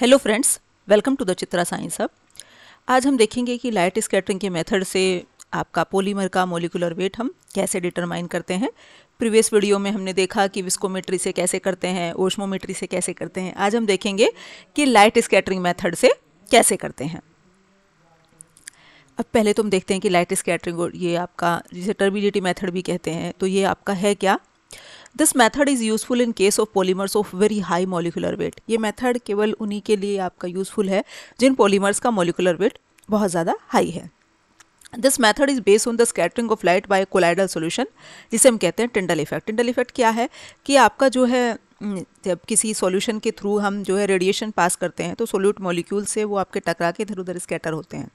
hello friends welcome to the Chitra science hub आज हम देखेंगे कि लाइट स्कैटरिंग के मेथड से आपका पॉलीमर का मोलिकुलर वेट हम कैसे डिटरमाइन करते हैं प्रीवियस वीडियो में हमने देखा कि विस्कोमेट्री से कैसे करते हैं ओशमोमेट्री से कैसे करते हैं आज हम देखेंगे कि लाइट स्कैटरिंग मेथड से कैसे करते हैं अब पहले तो हम देखते हैं कि लाइट स्कैटरिंग ये आपका जिसे टर्बिलिटी मेथड भी कहते हैं तो ये आपका है क्या this method is useful in case of polymers of very high molecular weight ये मेथड केवल उन्हीं के लिए आपका यूजफुल है जिन पॉलीमर्स का मॉलिकुलर वेट बहुत ज़्यादा हाई है this method is based on the scattering of light by colloidal solution जिसे हम कहते हैं टिंडल इफेक्ट टिंडल इफेक्ट क्या है कि आपका जो है जब किसी सॉल्यूशन के थ्रू हम जो है रेडिएशन पास करते हैं तो सोल्यूट मॉलिक्यूल से वो आपके टकरा के इधर उधर स्कैटर होते हैं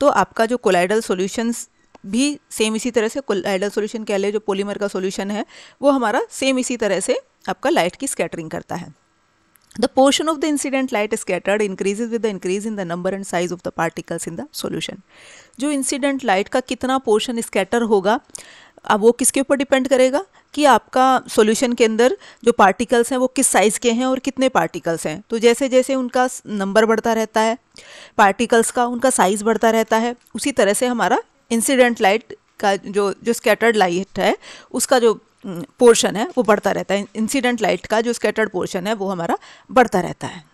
तो आपका जो कोलाइडल सोल्यूशंस भी सेम इसी तरह से कोलाइडल सॉल्यूशन कह लें जो पॉलीमर का सॉल्यूशन है वो हमारा सेम इसी तरह से आपका लाइट की स्कैटरिंग करता है the portion of the incident light scattered increases with the increase in the number and size of the particles in the solution जो इंसिडेंट लाइट का कितना पोर्शन स्कैटर होगा अब वो किसके ऊपर डिपेंड करेगा कि आपका सॉल्यूशन के अंदर जो पार्टिकल्स हैं वो किस साइज़ के हैं और कितने पार्टिकल्स हैं तो जैसे जैसे उनका नंबर बढ़ता रहता है पार्टिकल्स का उनका साइज़ बढ़ता रहता है उसी तरह से हमारा इंसिडेंट लाइट का जो जो स्कैटर्ड लाइट है उसका जो पोर्शन है वो बढ़ता रहता है इंसिडेंट लाइट का जो स्कैटर्ड पोर्शन है वो हमारा बढ़ता रहता है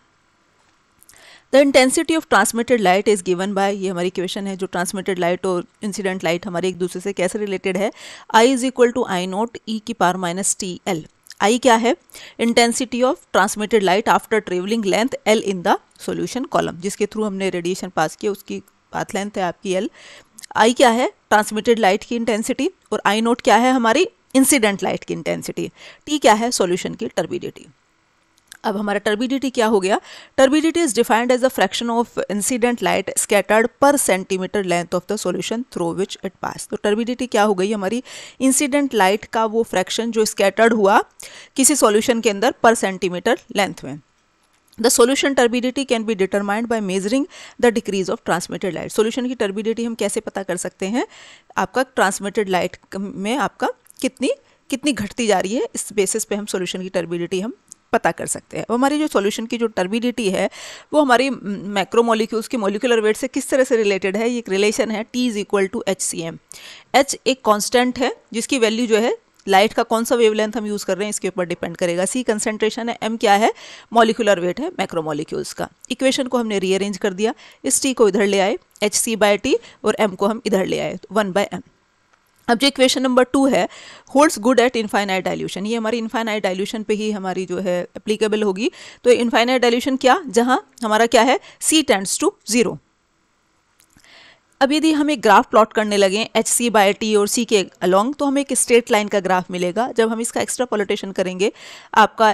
the intensity of transmitted light is given by ये हमारी क्वेश्चन है जो ट्रांसमिटेड लाइट और इंसिडेंट लाइट हमारे एक दूसरे से कैसे रिलेटेड है I is equal to I naught e की power minus t l I क्या है intensity of transmitted light after travelling length l in the solution column जिसके थ्रू हमने रेडिएशन पास किया उसकी पाथ लेंथ है आपकी एल आई क्या है ट्रांसमिटेड लाइट की इंटेंसिटी और आई नोट क्या है हमारी इंसिडेंट लाइट की इंटेंसिटी टी क्या है सॉल्यूशन की टर्बिडिटी अब हमारा टर्बिडिटी क्या हो गया turbidity is defined as a fraction of incident light scattered per centimetre length of the solution through which it pass तो टर्बिडिटी क्या हो गई हमारी इंसिडेंट लाइट का वो फ्रैक्शन जो स्कैटर्ड हुआ किसी सॉल्यूशन के अंदर पर सेंटीमीटर लेंथ में the solution turbidity can be determined by measuring the decrease of transmitted light solution की टर्बिडिटी हम कैसे पता कर सकते हैं आपका ट्रांसमिटेड लाइट में आपका कितनी कितनी घटती जा रही है इस बेसिस पे हम सोल्यूशन की टर्बिडिटी हम पता कर सकते हैं हमारी जो सॉल्यूशन की जो टर्बिडिटी है वो हमारी मैक्रोमोलिक्यूल्स की मोलिकुलर वेट से किस तरह से रिलेटेड है ये एक रिलेशन है t is equal to H C M H एक कॉन्स्टेंट है जिसकी वैल्यू जो है लाइट का कौन सा वेवलेंथ हम यूज़ कर रहे हैं इसके ऊपर डिपेंड करेगा सी कंसेंट्रेशन है एम क्या है मॉलिकुलर वेट है मैक्रोमोलिक्यूल्स का इक्वेशन को हमने रीअरेंज कर दिया इस टी को इधर ले आए एच सी बाय टी और एम को हम इधर ले आए वन बाय एम अब जो इक्वेशन नंबर टू है holds good at infinite dilution ये हमारी इन्फाइनाइट डाइल्यूशन पे ही हमारी जो है एप्लीकेबल होगी तो इन्फाइनाइट डाइल्यूशन क्या जहाँ हमारा क्या है सी टेंड्स टू जीरो अब यदि हमें ग्राफ प्लॉट करने लगे एच सी बाय टी और सी के अलॉन्ग तो हमें एक स्ट्रेट लाइन का ग्राफ मिलेगा जब हम इसका एक्स्ट्रा पोलिटेशन करेंगे आपका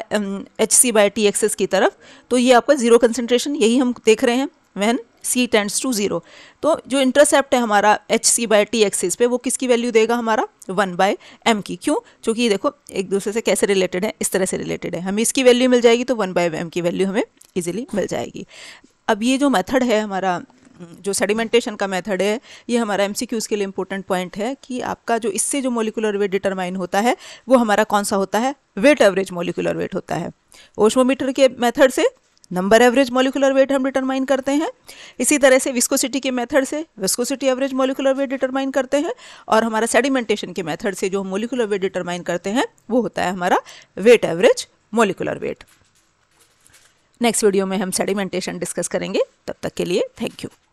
H C by t axis की तरफ तो ये आपका जीरो कंसेंट्रेशन यही हम देख रहे हैं when C tends to zero तो जो इंटरसेप्ट है हमारा H C by t axis पे वो किसकी वैल्यू देगा हमारा वन बाय एम की क्यों क्योंकि ये देखो एक दूसरे से कैसे रिलेटेड है इस तरह से रिलेटेड है हमें इसकी वैल्यू मिल जाएगी तो वन बाय एम की वैल्यू हमें ईजिली मिल जाएगी अब ये जो मेथड है हमारा जो सेडिमेंटेशन का मेथड है ये हमारा एम के लिए इंपॉर्टेंट पॉइंट है कि आपका जो इससे जो मोलिकुलर वेट डिटरमाइन होता है वो हमारा कौन सा होता है वेट एवरेज मोलिकुलर वेट होता है ओशमोमीटर के मेथड से नंबर एवरेज मोलिकुलर वेट हम डिटरमाइन करते हैं इसी तरह से विस्कोसिटी के मेथड से viscosity average molecular weight determine करते हैं और हमारा सेडिमेंटेशन के मेथड से जो हम मोलिकुलर वेट डिटरमाइन करते हैं वो होता है हमारा weight average molecular weight next video में हम सेडिमेंटेशन डिस्कस करेंगे तब तक के लिए थैंक यू